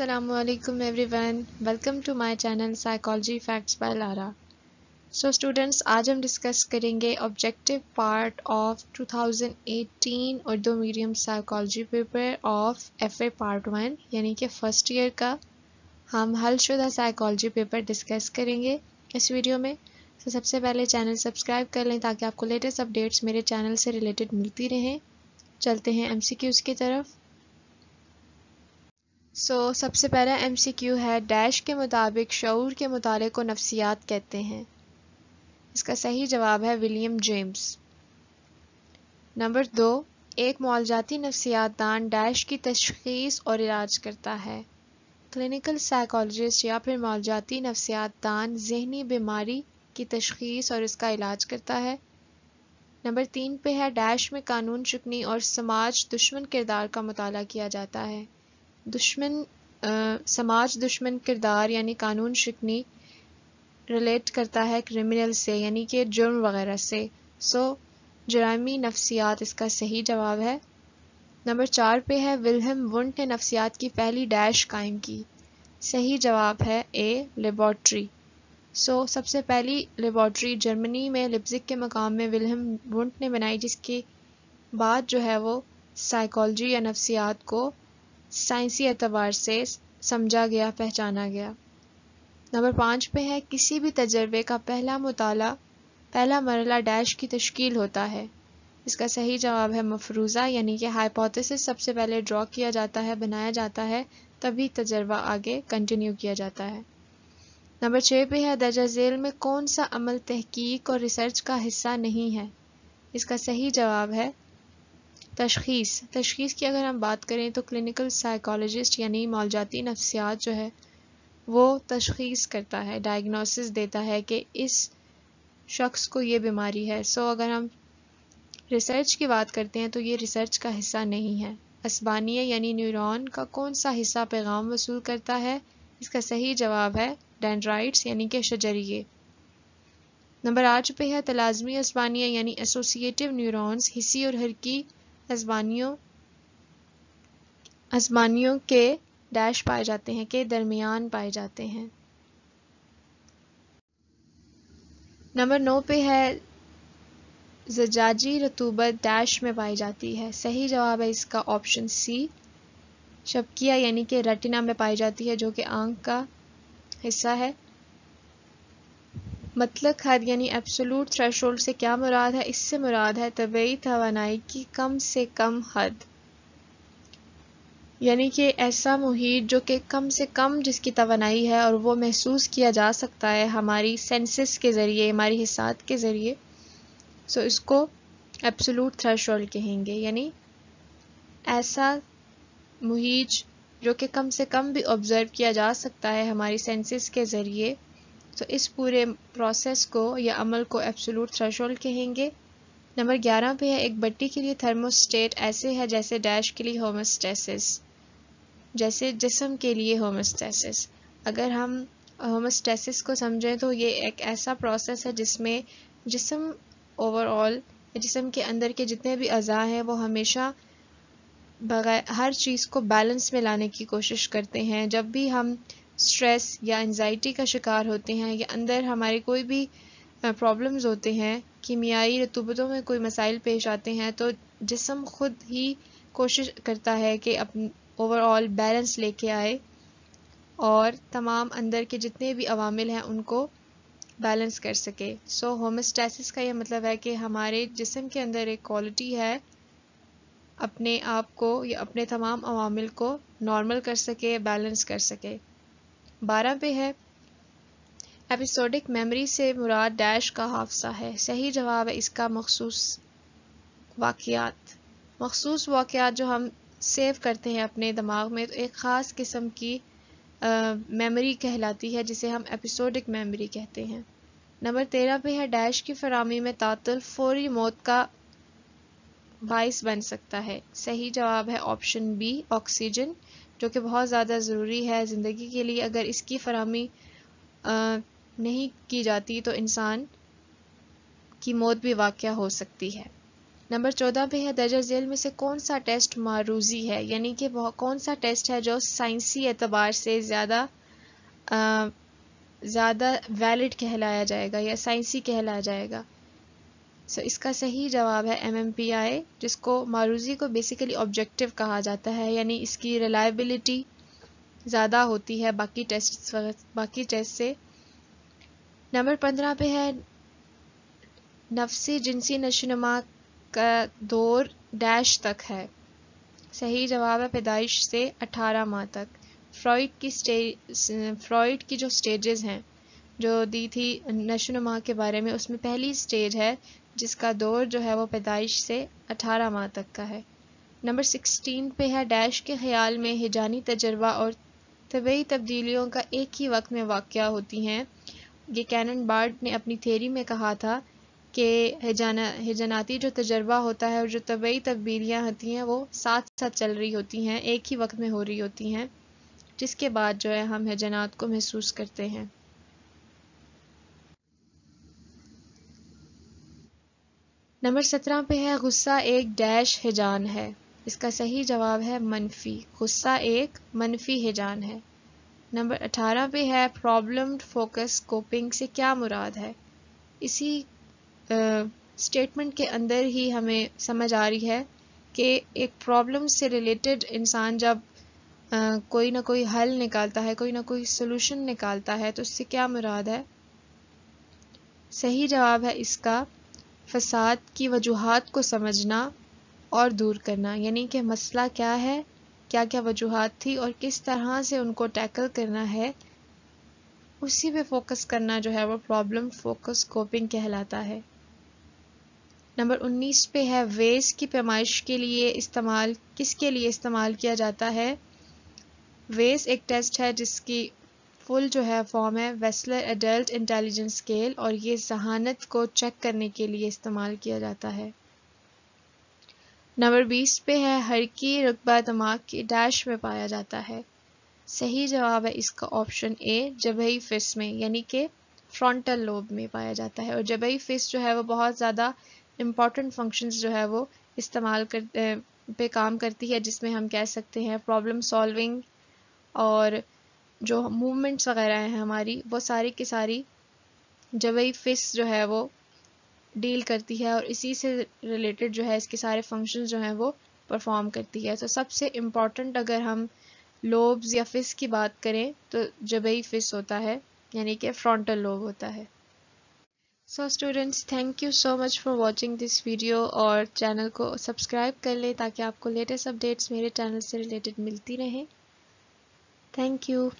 every everyone welcome to my channel psychology facts by Lara so students आज हम discuss करेंगे objective part of 2018 Urdu medium psychology paper of FA part one यानी कि first year का हम हलशुदा psychology paper discuss करेंगे इस video में तो so, सबसे पहले चैनल सब्सक्राइब कर लें ताकि आपको लेटेस्ट अपडेट्स मेरे चैनल से रिलेटेड मिलती रहें चलते हैं एम की तरफ सो so, सबसे पहला एम सी क्यू है डैश के मुताबिक शूर के मुताले को नफसियात कहते हैं इसका सही जवाब है विलियम जेम्स नंबर दो एक मुआलजाती दान डैश की तशखीस और इलाज करता है क्लिनिकल साइकोलॉजिस्ट या फिर मुआलजाती दान जहनी बीमारी की तशखीस और इसका इलाज करता है नंबर तीन पे है डैश में कानून शिकनी और समाज दुश्मन किरदार का मताल किया जाता है दुश्मन आ, समाज दुश्मन किरदार यानी कानून शिकनी रिलेट करता है क्रिमिनल से यानी कि जुर्म वगैरह से सो जरामी नफ्सियात इसका सही जवाब है नंबर चार पे है विलहम वुंट ने नफ्सियात की पहली डैश कायम की सही जवाब है ए लेबॉट्री सो so, सबसे पहली लेबॉर्ट्री जर्मनी में लिप्जिक के मकाम में विलहम वुंट ने बनाई जिसके बाद जो है वो साइकोलॉजी या नफ्सियात को साइंसी एतवार से समझा गया पहचाना गया नंबर पाँच पे है किसी भी तजर्बे का पहला मताल पहला मरला डैश की तश्कील होता है इसका सही जवाब है मफरूज़ा यानी कि हाइपोथेसिस सबसे पहले ड्रॉ किया जाता है बनाया जाता है तभी तजर्बा आगे कंटिन्यू किया जाता है नंबर छः पे है दर्जा झेल में कौन सा अमल तहकीक और रिसर्च का हिस्सा नहीं है इसका सही जवाब है तशखीस तशखीस की अगर हम बात करें तो क्लिनिकल साइकोलॉजिस्ट यानी मौलजाती नफ्सियात जो है वो तशखीस करता है डायग्नोसिस देता है कि इस शख्स को ये बीमारी है सो अगर हम रिसर्च की बात करते हैं तो ये रिसर्च का हिस्सा नहीं है असबानिया यानी न्यूरॉन का कौन सा हिस्सा पैगाम वसूल करता है इसका सही जवाब है डेंड्राइट्स यानी कि शजरिए नंबर आठ पे है तलाजमी असबानिया यानी एसोसिएटिव न्यूरॉन्स हिस्सी और हरकी हस्बानियों हस्बानियों के डैश पाए जाते हैं के दरमियान पाए जाते हैं नंबर नौ पे है जजाजी रतूबत डैश में पाई जाती है सही जवाब है इसका ऑप्शन सी शबकिया यानी कि रेटिना में पाई जाती है जो कि आंख का हिस्सा है मतलब हद यानी एब्सोलूट थ्रेशोल्ड से क्या मुराद है इससे मुराद है तबई तोानाई की कम से कम हद यानी कि ऐसा मुहित जो कि कम से कम जिसकी तोानाई है और वो महसूस किया जा सकता है हमारी सेंसेस के ज़रिए हमारी हिसात के ज़रिए सो इसको एब्सोलूट थ्रेश कहेंगे यानी ऐसा मुहिज जो कि कम से कम भी ऑब्ज़र्व किया जा सकता है हमारी सेंसेस के ज़रिए तो इस पूरे प्रोसेस को या अमल को एब्सोलूट थ्रेशोल्ड कहेंगे नंबर ग्यारह पे है एक बट्टी के लिए थर्मोस्टेट ऐसे है जैसे डैश के लिए होमोस्टेसिस जैसे जिसम के लिए होमोस्टेसिस अगर हम होमोस्टेसिस को समझें तो ये एक ऐसा प्रोसेस है जिसमें जिसम ओवरऑल जिसम के अंदर के जितने भी अज़ा हैं वो हमेशा बगैर हर चीज़ को बैलेंस में लाने की कोशिश करते हैं जब भी हम स्ट्रेस या एनजाइटी का शिकार होते हैं या अंदर हमारे कोई भी प्रॉब्लम्स होते हैं कीमियाई रतूबतों में कोई मसाइल पेश आते हैं तो जिसम खुद ही कोशिश करता है कि अपन ओवरऑल बैलेंस लेके आए और तमाम अंदर के जितने भी अवामिल हैं उनको बैलेंस कर सके सो so, होमस्टैसिस का यह मतलब है कि हमारे जिसम के अंदर एक क्वालिटी है अपने आप को या अपने तमाम अवामिल को नॉर्मल कर सके बैलेंस कर सके बारह पे है एपिसोडिक मेमोरी से मुराद डैश का हाफसा है सही जवाब है इसका मखसूस वाक़ात मखसूस वाक़ात जो हम सेव करते हैं अपने दिमाग में तो एक ख़ास किस्म की मेमोरी कहलाती है जिसे हम एपिसोडिक मेमोरी कहते हैं नंबर तेरह पे है डैश की फरहमी में तातुल फौरी मौत का बाइस बन सकता है सही जवाब है ऑप्शन बी ऑक्सीजन जो कि बहुत ज़्यादा ज़रूरी है ज़िंदगी के लिए अगर इसकी फरहमी नहीं की जाती तो इंसान की मौत भी वाक़ हो सकती है नंबर चौदह पे है दर्जा झेल में से कौन सा टेस्ट मारूजी है यानी कि कौन सा टेस्ट है जो साइंसी एतबार से ज़्यादा ज़्यादा वैलिड कहलाया जाएगा या साइंसी कहलाया जाएगा सो so, इसका सही जवाब है एम जिसको मारूजी को बेसिकली ऑब्जेक्टिव कहा जाता है यानी इसकी रिलायबिलिटी ज़्यादा होती है बाकी टेस्ट बाकी टेस्ट से नंबर पंद्रह पे है नफसी जिनसी नशोनुमा का दौर डैश तक है सही जवाब है पैदाइश से अठारह माह तक फ्रॉइड की स्टे फ्रॉइड की जो स्टेजेस हैं जो दी थी नशोनुमा के बारे में उसमें पहली स्टेज है जिसका दौर जो है वो पैदाइश से 18 माह तक का है नंबर 16 पे है डैश के ख्याल में हिजानी तजर्बा और तबई तब्दीलियों का एक ही वक्त में वाक़ होती हैं ये कैनन बार्ड ने अपनी थेरी में कहा था कि हिजाना हिजनाती जो तजर्बा होता है और जो तबई तब्दीलियाँ होती हैं वो साथ साथ चल रही होती हैं एक ही वक्त में हो रही होती हैं जिसके बाद जो है हम हिजनात को महसूस करते हैं नंबर सत्रह पे है गुस्सा एक डैश हिजान है इसका सही जवाब है मनफी गुस्सा एक मनफी हिजान है नंबर अठारह पे है प्रॉब्लम फोकस कोपिंग से क्या मुराद है इसी स्टेटमेंट के अंदर ही हमें समझ आ रही है कि एक प्रॉब्लम से रिलेटेड इंसान जब आ, कोई ना कोई हल निकालता है कोई ना कोई सोल्यूशन निकालता है तो उससे क्या मुराद है सही जवाब है इसका फसाद की वजूहत को समझना और दूर करना यानी कि मसला क्या है क्या क्या वजूहत थी और किस तरह से उनको टैकल करना है उसी पे फोकस करना जो है वो प्रॉब्लम फोकस कोपिंग कहलाता है नंबर 19 पे है वेज की पैमाइश के लिए इस्तेमाल किसके लिए इस्तेमाल किया जाता है वेज एक टेस्ट है जिसकी फुल जो है फॉर्म है वेस्लर एडल्ट इंटेलिजेंस स्केल और ये जहानत को चेक करने के लिए इस्तेमाल किया जाता है नंबर बीस पे है हर की रकबा दिमाग की डैश में पाया जाता है सही जवाब है इसका ऑप्शन ए जबई फिस में यानी कि फ्रंटल लोब में पाया जाता है और जबई फिस जो है वो बहुत ज़्यादा इम्पॉर्टेंट फंक्शंस जो है वो इस्तेमाल कर पे काम करती है जिसमें हम कह सकते हैं प्रॉब्लम सॉल्विंग और जो मूवमेंट्स वगैरह हैं हमारी वो सारी की सारी जवई फिस जो है वो डील करती है और इसी से रिलेटेड जो है इसके सारे फंक्शन जो हैं वो परफॉर्म करती है तो सबसे इम्पॉर्टेंट अगर हम लोब्स या फिस की बात करें तो जबई फिस होता है यानी कि फ्रॉन्टल लोब होता है so students thank you so much for watching this video और चैनल को सब्सक्राइब कर लें ताकि आपको लेटेस्ट अपडेट्स मेरे चैनल से रिलेटेड मिलती रहें थैंक यू